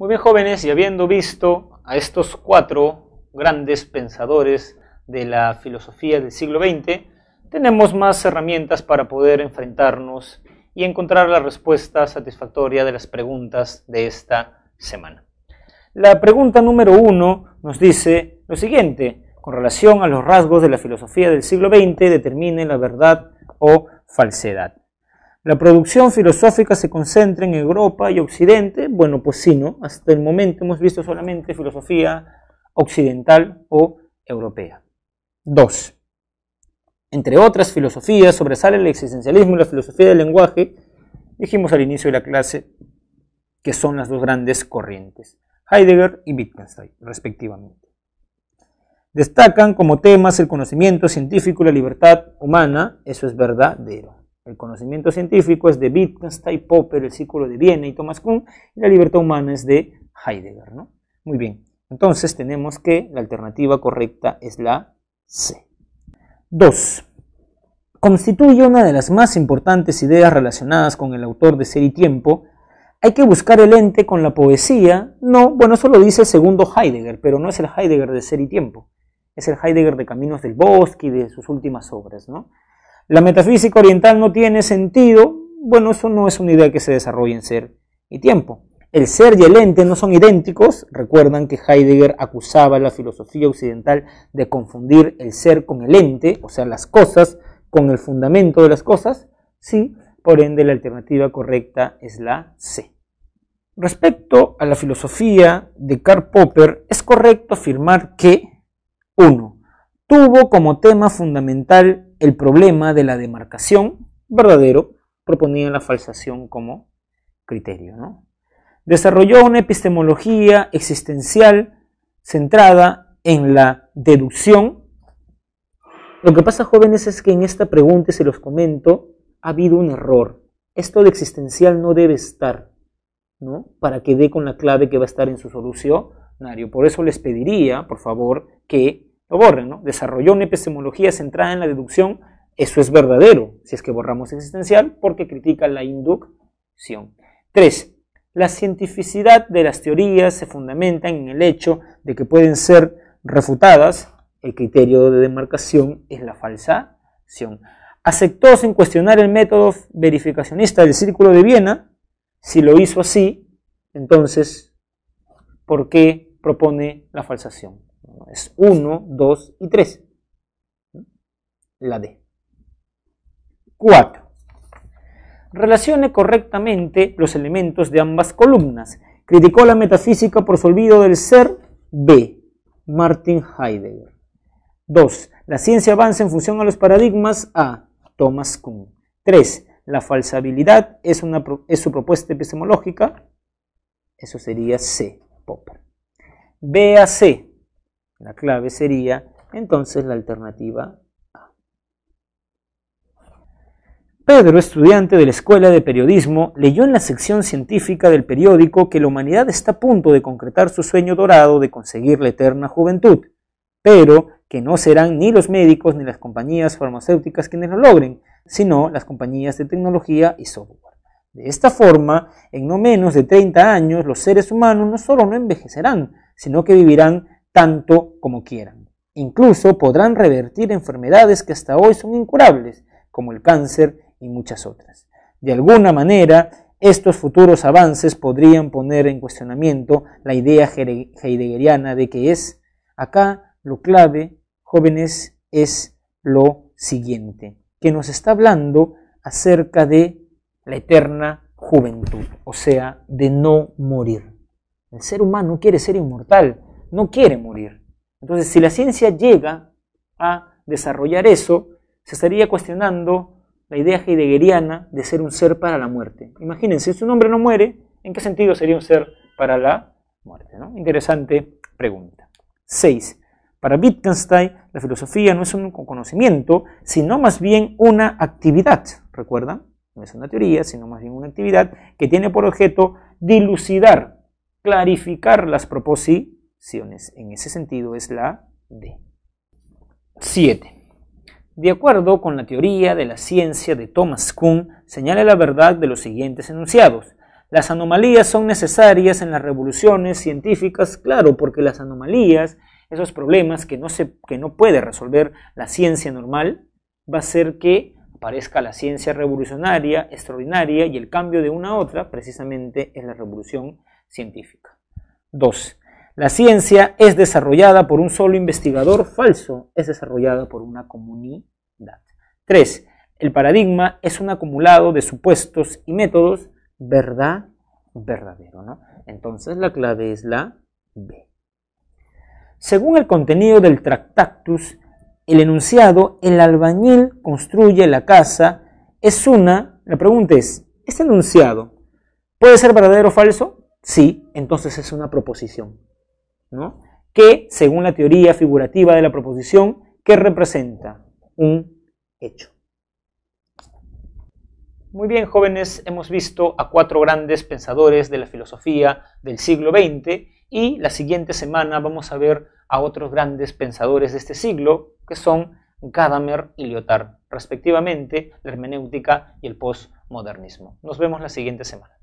Muy bien jóvenes, y habiendo visto a estos cuatro grandes pensadores de la filosofía del siglo XX, tenemos más herramientas para poder enfrentarnos y encontrar la respuesta satisfactoria de las preguntas de esta semana. La pregunta número uno nos dice lo siguiente, con relación a los rasgos de la filosofía del siglo XX, determine la verdad o falsedad la producción filosófica se concentra en Europa y Occidente. Bueno, pues sí, ¿no? Hasta el momento hemos visto solamente filosofía occidental o europea. Dos. Entre otras filosofías sobresale el existencialismo y la filosofía del lenguaje. Dijimos al inicio de la clase que son las dos grandes corrientes, Heidegger y Wittgenstein, respectivamente. Destacan como temas el conocimiento científico y la libertad humana, eso es verdadero. El conocimiento científico es de Wittgenstein, Popper, el círculo de Viena y Thomas Kuhn, y la libertad humana es de Heidegger. ¿no? Muy bien, entonces tenemos que la alternativa correcta es la C. 2. Constituye una de las más importantes ideas relacionadas con el autor de Ser y Tiempo. Hay que buscar el ente con la poesía. No, bueno, eso lo dice el segundo Heidegger, pero no es el Heidegger de Ser y Tiempo. Es el Heidegger de Caminos del Bosque y de sus últimas obras, ¿no? la metafísica oriental no tiene sentido, bueno, eso no es una idea que se desarrolle en ser y tiempo. El ser y el ente no son idénticos. Recuerdan que Heidegger acusaba a la filosofía occidental de confundir el ser con el ente, o sea, las cosas con el fundamento de las cosas. Sí, por ende la alternativa correcta es la C. Respecto a la filosofía de Karl Popper, es correcto afirmar que uno Tuvo como tema fundamental el problema de la demarcación verdadero proponía la falsación como criterio. ¿no? Desarrolló una epistemología existencial centrada en la deducción. Lo que pasa, jóvenes, es que en esta pregunta, se los comento, ha habido un error. Esto de existencial no debe estar, ¿no? Para que dé con la clave que va a estar en su solución, solucionario. Por eso les pediría, por favor, que lo borren, ¿no? Desarrolló una epistemología centrada en la deducción, eso es verdadero, si es que borramos existencial, porque critica la inducción. Tres, La cientificidad de las teorías se fundamenta en el hecho de que pueden ser refutadas. El criterio de demarcación es la falsación. Aceptó sin cuestionar el método verificacionista del Círculo de Viena. Si lo hizo así, entonces, ¿por qué propone la falsación? Es 1, 2 y 3. La D. 4. Relacione correctamente los elementos de ambas columnas. Criticó la metafísica por su olvido del ser B. Martin Heidegger. 2. La ciencia avanza en función a los paradigmas A. Thomas Kuhn. 3. La falsabilidad es, una, es su propuesta epistemológica. Eso sería C. Popper. B a C. La clave sería entonces la alternativa A. Pedro, estudiante de la Escuela de Periodismo, leyó en la sección científica del periódico que la humanidad está a punto de concretar su sueño dorado de conseguir la eterna juventud, pero que no serán ni los médicos ni las compañías farmacéuticas quienes lo logren, sino las compañías de tecnología y software. De esta forma, en no menos de 30 años, los seres humanos no solo no envejecerán, sino que vivirán tanto como quieran. Incluso podrán revertir enfermedades que hasta hoy son incurables, como el cáncer y muchas otras. De alguna manera, estos futuros avances podrían poner en cuestionamiento la idea heideggeriana de que es acá lo clave, jóvenes, es lo siguiente, que nos está hablando acerca de la eterna juventud, o sea, de no morir. El ser humano quiere ser inmortal, no quiere morir. Entonces, si la ciencia llega a desarrollar eso, se estaría cuestionando la idea heideggeriana de ser un ser para la muerte. Imagínense, si un hombre no muere, ¿en qué sentido sería un ser para la muerte? Interesante pregunta. 6. Para Wittgenstein, la filosofía no es un conocimiento, sino más bien una actividad. ¿Recuerdan? No es una teoría, sino más bien una actividad que tiene por objeto dilucidar, clarificar las, proposiciones. En ese sentido es la D. 7. De acuerdo con la teoría de la ciencia de Thomas Kuhn, señala la verdad de los siguientes enunciados. Las anomalías son necesarias en las revoluciones científicas, claro, porque las anomalías, esos problemas que no, se, que no puede resolver la ciencia normal, va a ser que aparezca la ciencia revolucionaria, extraordinaria, y el cambio de una a otra precisamente es la revolución científica. 2. La ciencia es desarrollada por un solo investigador falso, es desarrollada por una comunidad. 3. El paradigma es un acumulado de supuestos y métodos verdad, verdadero. ¿no? Entonces la clave es la B. Según el contenido del Tractatus, el enunciado, el albañil construye la casa, es una, la pregunta es, ¿este enunciado puede ser verdadero o falso? Sí, entonces es una proposición que, según la teoría figurativa de la proposición, que representa un hecho. Muy bien, jóvenes, hemos visto a cuatro grandes pensadores de la filosofía del siglo XX y la siguiente semana vamos a ver a otros grandes pensadores de este siglo, que son Gadamer y Lyotard, respectivamente, la hermenéutica y el postmodernismo. Nos vemos la siguiente semana.